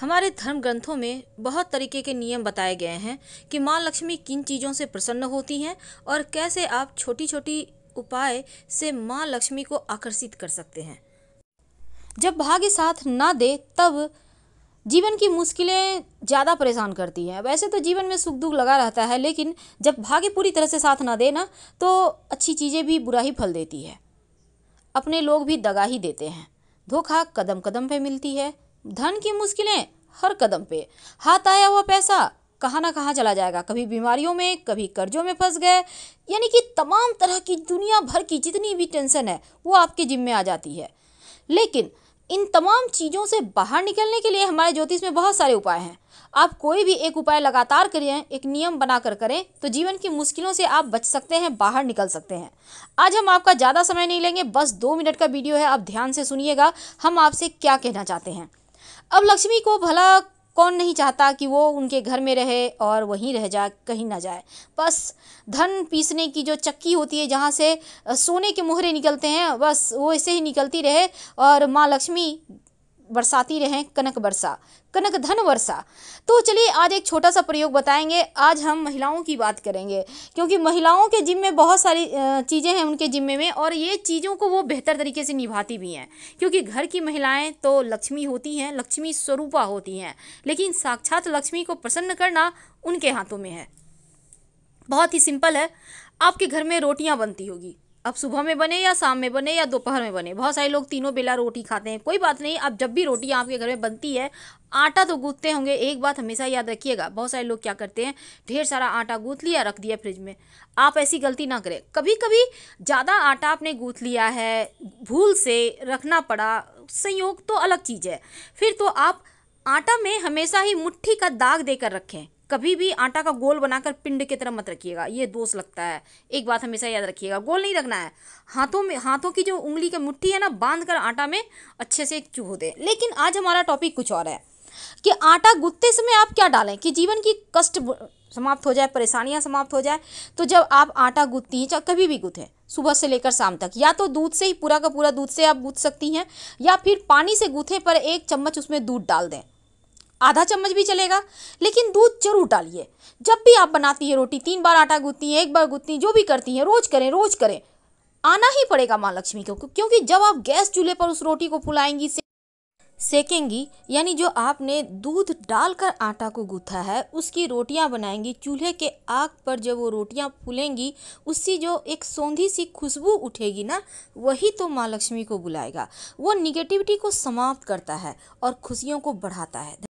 हमारे धर्म ग्रंथों में बहुत तरीके के नियम बताए गए हैं कि माँ लक्ष्मी किन चीज़ों से प्रसन्न होती हैं और कैसे आप छोटी छोटी उपाय से माँ लक्ष्मी को आकर्षित कर सकते हैं जब भाग्य साथ ना दे तब जीवन की मुश्किलें ज़्यादा परेशान करती हैं वैसे तो जीवन में सुख दुख लगा रहता है लेकिन जब भाग्य पूरी तरह से साथ ना दे ना तो अच्छी चीज़ें भी बुरा ही फल देती है अपने लोग भी दगा ही देते हैं धोखा कदम कदम पे मिलती है धन की मुश्किलें हर कदम पे हाथ आया हुआ पैसा कहाँ ना कहाँ चला जाएगा कभी बीमारियों में कभी कर्जों में फंस गए यानी कि तमाम तरह की दुनिया भर की जितनी भी टेंशन है वो आपके जिम्मे आ जाती है लेकिन इन तमाम चीज़ों से बाहर निकलने के लिए हमारे ज्योतिष में बहुत सारे उपाय हैं आप कोई भी एक उपाय लगातार करें एक नियम बनाकर करें तो जीवन की मुश्किलों से आप बच सकते हैं बाहर निकल सकते हैं आज हम आपका ज़्यादा समय नहीं लेंगे बस दो मिनट का वीडियो है आप ध्यान से सुनिएगा हम आपसे क्या कहना चाहते हैं अब लक्ष्मी को भला कौन नहीं चाहता कि वो उनके घर में रहे और वहीं रह जाए कहीं ना जाए बस धन पीसने की जो चक्की होती है जहाँ से सोने के मोहरे निकलते हैं बस वो ऐसे ही निकलती रहे और माँ लक्ष्मी बरसाती रहें कनक बरसा कनक धन वर्षा तो चलिए आज एक छोटा सा प्रयोग बताएंगे आज हम महिलाओं की बात करेंगे क्योंकि महिलाओं के जिम्मे बहुत सारी चीज़ें हैं उनके जिम्मे में और ये चीज़ों को वो बेहतर तरीके से निभाती भी हैं क्योंकि घर की महिलाएं तो लक्ष्मी होती हैं लक्ष्मी स्वरूपा होती हैं लेकिन साक्षात लक्ष्मी को प्रसन्न करना उनके हाथों में है बहुत ही सिंपल है आपके घर में रोटियाँ बनती होगी अब सुबह में बने या शाम में बने या दोपहर में बने बहुत सारे लोग तीनों बेला रोटी खाते हैं कोई बात नहीं अब जब भी रोटी आपके घर में बनती है आटा तो गूंथते होंगे एक बात हमेशा याद रखिएगा बहुत सारे लोग क्या करते हैं ढेर सारा आटा गूंथ लिया रख दिया फ्रिज में आप ऐसी गलती ना करें कभी कभी ज़्यादा आटा आपने गूँथ लिया है भूल से रखना पड़ा संयोग तो अलग चीज़ है फिर तो आप आटा में हमेशा ही मुट्ठी का दाग देकर रखें कभी भी आटा का गोल बनाकर पिंड की तरह मत रखिएगा ये दोष लगता है एक बात हमेशा याद रखिएगा गोल नहीं रखना है हाथों में हाथों की जो उंगली की मुट्ठी है ना बांध कर आटा में अच्छे से चूह दें लेकिन आज हमारा टॉपिक कुछ और है कि आटा गुत्ते समय आप क्या डालें कि जीवन की कष्ट समाप्त हो जाए परेशानियां समाप्त हो जाए तो जब आप आटा गूंथती हैं चाहे कभी भी गूंथें सुबह से लेकर शाम तक या तो दूध से ही पूरा का पूरा दूध से आप गूंथ सकती हैं या फिर पानी से गूंथे पर एक चम्मच उसमें दूध डाल दें आधा चम्मच भी चलेगा लेकिन दूध जरूर डालिए जब भी आप बनाती है रोटी तीन बार आटा गूंथती हैं एक बार गूंथती हैं जो भी करती हैं रोज करें रोज करें आना ही पड़ेगा माँ लक्ष्मी को क्योंकि जब आप गैस चूल्हे पर उस रोटी को फुलाएंगी से सेकेंगी यानी जो आपने दूध डालकर आटा को गूथा है उसकी रोटियां बनाएंगी चूल्हे के आग पर जब वो रोटियां फूलेंगी उससे जो एक सौंधी सी खुशबू उठेगी ना वही तो माँ लक्ष्मी को बुलाएगा वो निगेटिविटी को समाप्त करता है और खुशियों को बढ़ाता है